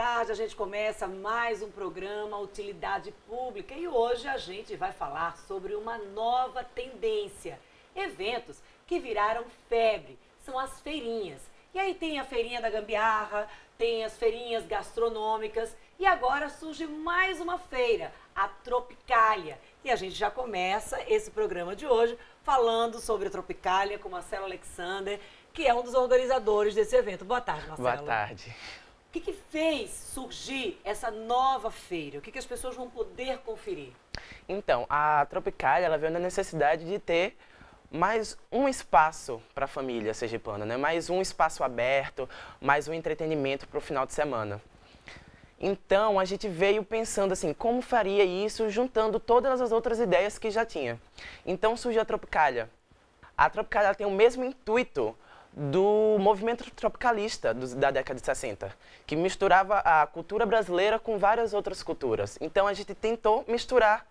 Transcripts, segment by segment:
tarde a gente começa mais um programa Utilidade Pública e hoje a gente vai falar sobre uma nova tendência. Eventos que viraram febre são as feirinhas. E aí tem a feirinha da gambiarra, tem as feirinhas gastronômicas e agora surge mais uma feira, a Tropicália. E a gente já começa esse programa de hoje falando sobre a Tropicália com Marcelo Alexander, que é um dos organizadores desse evento. Boa tarde, Marcelo. Boa tarde que, que fez surgir essa nova feira? O que, que as pessoas vão poder conferir? Então, a Tropicália ela veio na necessidade de ter mais um espaço para a família sergipana, né? mais um espaço aberto, mais um entretenimento para o final de semana. Então, a gente veio pensando assim, como faria isso, juntando todas as outras ideias que já tinha. Então, surgiu a Tropicália. A Tropicália tem o mesmo intuito do movimento tropicalista do, da década de 60, que misturava a cultura brasileira com várias outras culturas. Então a gente tentou misturar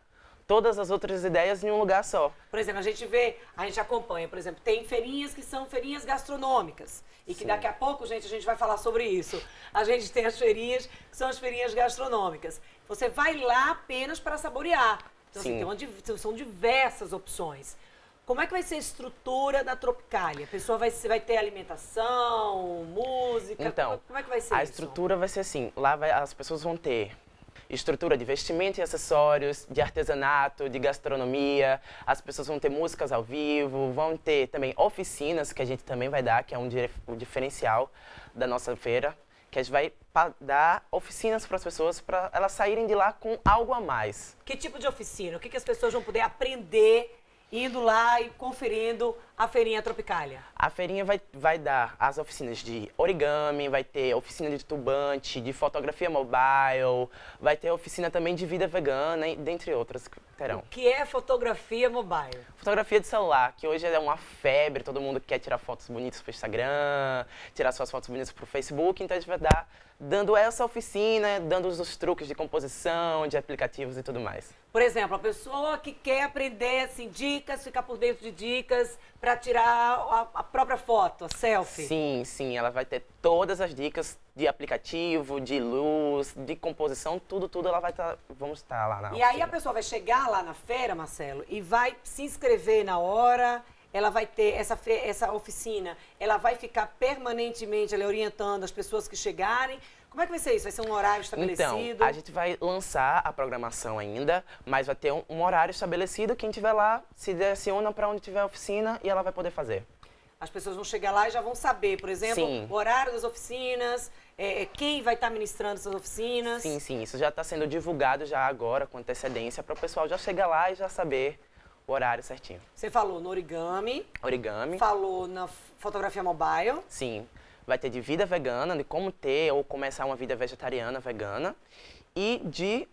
todas as outras ideias em um lugar só. Por exemplo, a gente vê, a gente acompanha, por exemplo, tem feirinhas que são feirinhas gastronômicas e que daqui a pouco, gente, a gente vai falar sobre isso. A gente tem as feirinhas que são as feirinhas gastronômicas. Você vai lá apenas para saborear. Então, assim, Sim. Assim, tem uma, são diversas opções. Como é que vai ser a estrutura da Tropicália? A pessoa vai, vai ter alimentação, música? Então, como, é, como é que vai ser a isso? estrutura vai ser assim, lá vai, as pessoas vão ter estrutura de vestimenta e acessórios, de artesanato, de gastronomia. As pessoas vão ter músicas ao vivo, vão ter também oficinas que a gente também vai dar, que é um, um diferencial da nossa feira, que a gente vai dar oficinas para as pessoas para elas saírem de lá com algo a mais. Que tipo de oficina? O que, que as pessoas vão poder aprender indo lá e conferindo a Feirinha Tropicália? A Feirinha vai, vai dar as oficinas de origami, vai ter oficina de tubante, de fotografia mobile, vai ter oficina também de vida vegana, dentre outras que terão. O que é fotografia mobile? Fotografia de celular, que hoje é uma febre, todo mundo quer tirar fotos bonitas para o Instagram, tirar suas fotos bonitas para o Facebook, então a gente vai dar dando essa oficina, dando os truques de composição, de aplicativos e tudo mais. Por exemplo, a pessoa que quer aprender assim, dicas, ficar por dentro de dicas para tirar a, a, própria foto, a selfie. Sim, sim, ela vai ter todas as dicas de aplicativo, de luz, de composição, tudo, tudo ela vai estar, tá, vamos estar tá lá na E oficina. aí a pessoa vai chegar lá na feira, Marcelo, e vai se inscrever na hora, ela vai ter essa, essa oficina, ela vai ficar permanentemente orientando as pessoas que chegarem, como é que vai ser isso? Vai ser um horário então, estabelecido? Então, a gente vai lançar a programação ainda, mas vai ter um, um horário estabelecido. Quem estiver lá se direciona para onde tiver a oficina e ela vai poder fazer. As pessoas vão chegar lá e já vão saber, por exemplo, sim. o horário das oficinas, é, é quem vai estar tá ministrando essas oficinas. Sim, sim, isso já está sendo divulgado já agora com antecedência para o pessoal já chegar lá e já saber o horário certinho. Você falou no origami. Origami. Falou na fotografia mobile. Sim. Vai ter de vida vegana, de como ter ou começar uma vida vegetariana, vegana, e de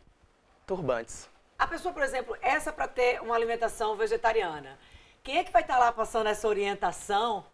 turbantes. A pessoa, por exemplo, essa para ter uma alimentação vegetariana, quem é que vai estar tá lá passando essa orientação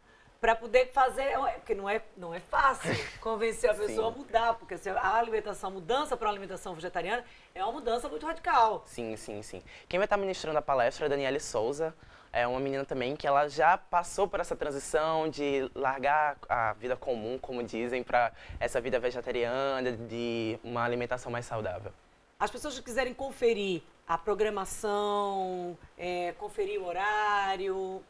para poder fazer, porque não é, não é fácil convencer a pessoa Sim. a mudar, porque a alimentação, a mudança para uma alimentação vegetariana é uma mudança muito radical. Sim, sim, sim. Quem vai estar tá ministrando a palestra é a Daniele Souza, é uma menina também que ela já passou por essa transição de largar a vida comum, como dizem, para essa vida vegetariana, de uma alimentação mais saudável. As pessoas que quiserem conferir a programação, é, conferir o horário,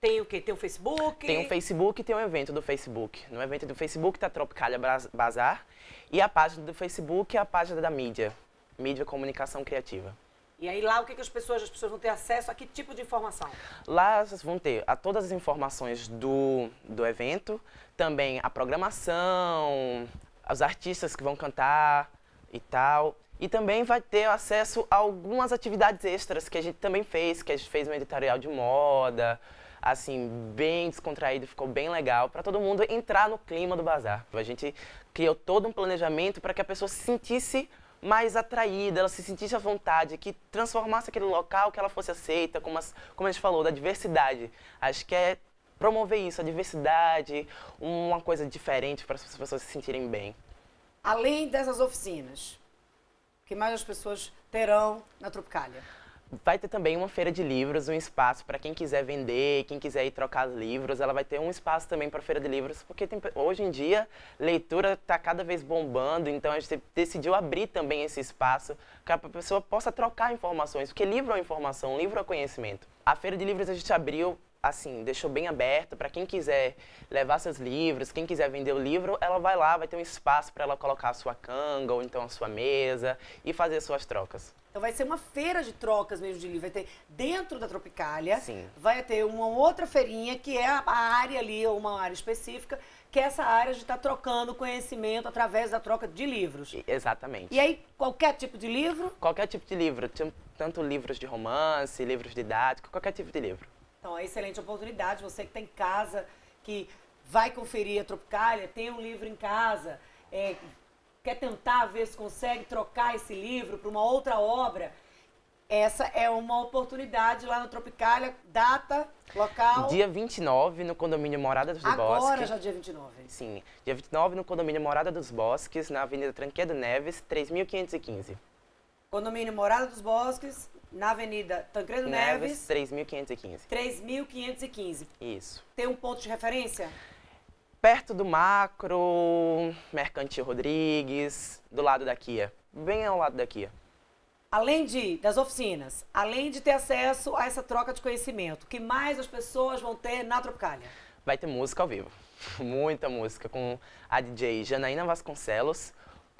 tem o quê? Tem o Facebook? Tem o Facebook e tem o evento do Facebook. No evento do Facebook está Tropicalia Bazar e a página do Facebook é a página da mídia, Mídia Comunicação Criativa. E aí lá o que, que as pessoas, as pessoas vão ter acesso a que tipo de informação? Lá vão ter a todas as informações do, do evento, também a programação, os artistas que vão cantar e tal. E também vai ter acesso a algumas atividades extras que a gente também fez, que a gente fez um editorial de moda, assim, bem descontraído, ficou bem legal, para todo mundo entrar no clima do bazar. A gente criou todo um planejamento para que a pessoa se sentisse mais atraída, ela se sentisse à vontade, que transformasse aquele local, que ela fosse aceita, como, as, como a gente falou, da diversidade. Acho que é promover isso, a diversidade, uma coisa diferente para as pessoas se sentirem bem. Além dessas oficinas, o que mais as pessoas terão na Tropicália? Vai ter também uma feira de livros, um espaço para quem quiser vender, quem quiser ir trocar livros. Ela vai ter um espaço também para feira de livros, porque tem, hoje em dia leitura está cada vez bombando, então a gente decidiu abrir também esse espaço para que a pessoa possa trocar informações, porque livro é informação, livro é conhecimento. A feira de livros a gente abriu assim, deixou bem aberto para quem quiser levar seus livros, quem quiser vender o livro, ela vai lá, vai ter um espaço para ela colocar a sua canga ou então a sua mesa e fazer suas trocas. Então vai ser uma feira de trocas mesmo de livro. Vai ter dentro da Tropicália, Sim. vai ter uma outra feirinha que é a área ali, uma área específica, que é essa área de estar tá trocando conhecimento através da troca de livros. Exatamente. E aí, qualquer tipo de livro? Qualquer tipo de livro. Tanto livros de romance, livros didáticos, qualquer tipo de livro. Então, é excelente oportunidade. Você que tem tá casa, que vai conferir a Tropicália, tem um livro em casa, é, quer tentar ver se consegue trocar esse livro para uma outra obra. Essa é uma oportunidade lá no Tropicália, data, local. Dia 29, no condomínio Morada dos Agora Bosques. Agora já é dia 29. Sim, dia 29 no condomínio Morada dos Bosques, na Avenida Tranquedo Neves, 3515. Condomínio Morada dos Bosques, na Avenida Tancredo Neves, Neves 3.515. 3.515. Isso. Tem um ponto de referência? Perto do Macro, Mercantil Rodrigues, do lado da Kia. Bem ao lado da Kia. Além de, das oficinas, além de ter acesso a essa troca de conhecimento, o que mais as pessoas vão ter na Tropicália? Vai ter música ao vivo. Muita música com a DJ Janaína Vasconcelos,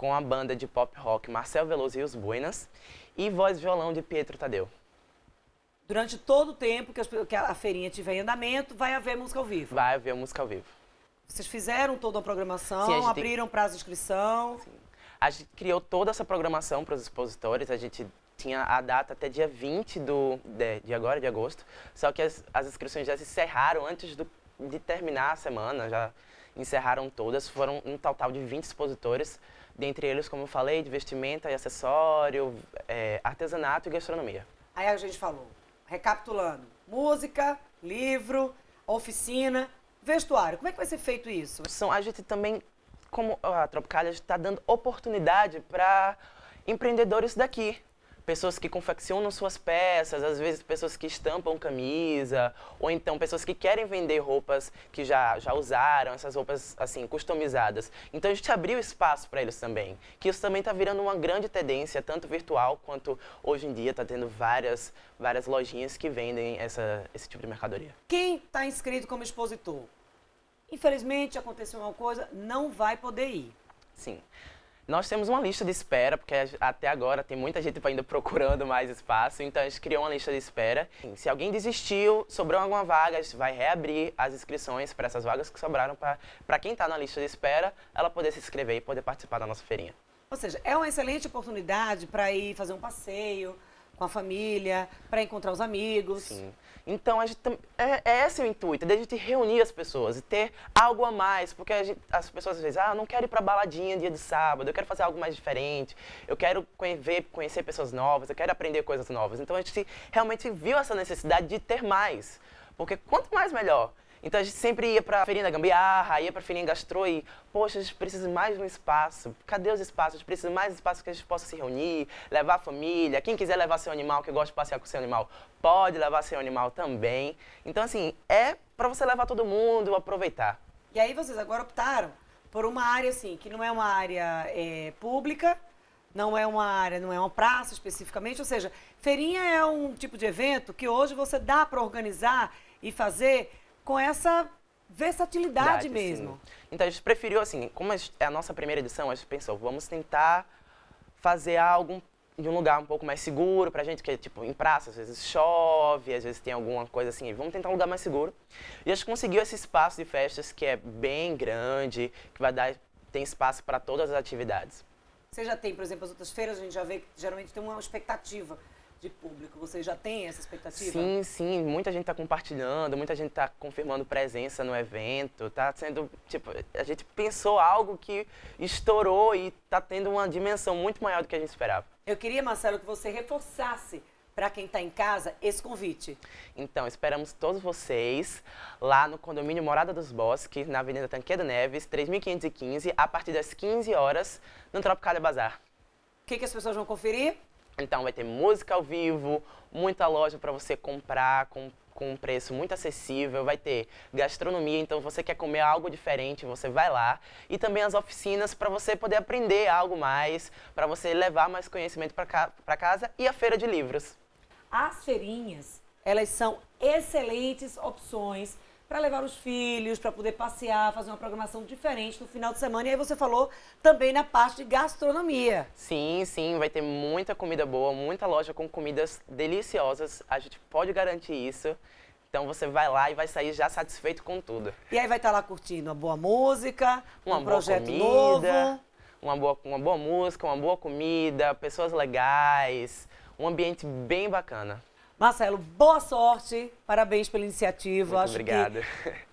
com a banda de pop rock Marcel Veloso e os Buenas e voz e violão de Pietro Tadeu. Durante todo o tempo que, que a feirinha tiver em andamento, vai haver música ao vivo? Vai haver música ao vivo. Vocês fizeram toda a programação, Sim, a gente... abriram prazo de inscrição? Sim. A gente criou toda essa programação para os expositores, a gente tinha a data até dia 20 do, de, de agora, de agosto, só que as, as inscrições já se encerraram antes do, de terminar a semana, já encerraram todas, foram um total de 20 expositores, dentre eles, como eu falei, de vestimenta e acessório, é, artesanato e gastronomia. Aí a gente falou, recapitulando, música, livro, oficina, vestuário. Como é que vai ser feito isso? São, a gente também, como a Tropicália, está dando oportunidade para empreendedores daqui, pessoas que confeccionam suas peças, às vezes pessoas que estampam camisa, ou então pessoas que querem vender roupas que já, já usaram, essas roupas assim customizadas. Então a gente abriu espaço para eles também, que isso também está virando uma grande tendência, tanto virtual quanto hoje em dia está tendo várias várias lojinhas que vendem essa, esse tipo de mercadoria. Quem está inscrito como expositor, infelizmente aconteceu uma coisa, não vai poder ir. Sim. Nós temos uma lista de espera, porque até agora tem muita gente ainda procurando mais espaço, então a gente criou uma lista de espera. Se alguém desistiu, sobrou alguma vaga, a gente vai reabrir as inscrições para essas vagas que sobraram para quem está na lista de espera, ela poder se inscrever e poder participar da nossa feirinha. Ou seja, é uma excelente oportunidade para ir fazer um passeio, com a família, para encontrar os amigos. Sim. Então, a gente, é, é esse o intuito, de a gente reunir as pessoas e ter algo a mais, porque a gente, as pessoas às vezes, ah, não quero ir para baladinha dia de sábado, eu quero fazer algo mais diferente, eu quero conhecer, conhecer pessoas novas, eu quero aprender coisas novas. Então, a gente realmente viu essa necessidade de ter mais, porque quanto mais melhor. Então a gente sempre ia para a feirinha da gambiarra, ia para a feirinha gastrô e, poxa, a gente precisa mais de um espaço. Cadê os espaços? A gente precisa mais espaço que a gente possa se reunir, levar a família. Quem quiser levar seu animal, que gosta de passear com seu animal, pode levar seu animal também. Então, assim, é para você levar todo mundo, aproveitar. E aí vocês agora optaram por uma área, assim, que não é uma área é, pública, não é uma área, não é uma praça especificamente, ou seja, feirinha é um tipo de evento que hoje você dá para organizar e fazer com essa versatilidade Verdade, mesmo. Sim. Então a gente preferiu, assim, como é a nossa primeira edição, a gente pensou, vamos tentar fazer algo de um lugar um pouco mais seguro pra gente, que é, tipo, em praça às vezes chove, às vezes tem alguma coisa assim, vamos tentar um lugar mais seguro. E a gente conseguiu esse espaço de festas que é bem grande, que vai dar, tem espaço para todas as atividades. Você já tem, por exemplo, as outras feiras, a gente já vê que geralmente tem uma expectativa de público? Você já tem essa expectativa? Sim, sim. Muita gente está compartilhando, muita gente está confirmando presença no evento. Tá sendo, tipo, a gente pensou algo que estourou e está tendo uma dimensão muito maior do que a gente esperava. Eu queria, Marcelo, que você reforçasse para quem está em casa esse convite. Então, esperamos todos vocês lá no condomínio Morada dos Bosques, na Avenida Tanquedo Neves, 3515, a partir das 15 horas, no Tropical Bazar. O que, que as pessoas vão conferir? Então vai ter música ao vivo, muita loja para você comprar com, com um preço muito acessível, vai ter gastronomia, então você quer comer algo diferente, você vai lá. E também as oficinas para você poder aprender algo mais, para você levar mais conhecimento para ca casa e a feira de livros. As feirinhas, elas são excelentes opções para levar os filhos, para poder passear, fazer uma programação diferente no final de semana. E aí você falou também na parte de gastronomia. Sim, sim, vai ter muita comida boa, muita loja com comidas deliciosas. A gente pode garantir isso. Então você vai lá e vai sair já satisfeito com tudo. E aí vai estar tá lá curtindo uma boa música, uma um boa projeto comida, novo. Uma boa, uma boa música, uma boa comida, pessoas legais, um ambiente bem bacana. Marcelo, boa sorte, parabéns pela iniciativa. Muito Acho obrigado.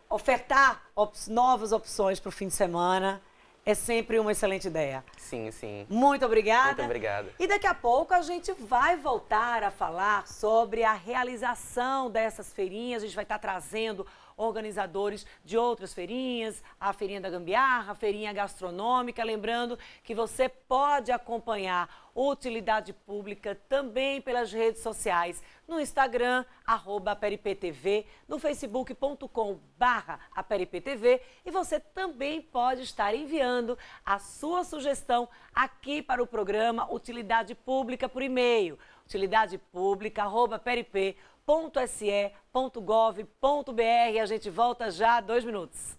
ofertar op novas opções para o fim de semana é sempre uma excelente ideia. Sim, sim. Muito obrigada. Muito obrigada. E daqui a pouco a gente vai voltar a falar sobre a realização dessas feirinhas. A gente vai estar trazendo organizadores de outras feirinhas, a Feirinha da Gambiarra, a Feirinha Gastronômica. Lembrando que você pode acompanhar Utilidade Pública também pelas redes sociais, no Instagram, arroba periptv, no facebook.com barra aperiptv e você também pode estar enviando a sua sugestão aqui para o programa Utilidade Pública por e-mail, utilidadepublica.perip.com .se.gov.br. A gente volta já, dois minutos.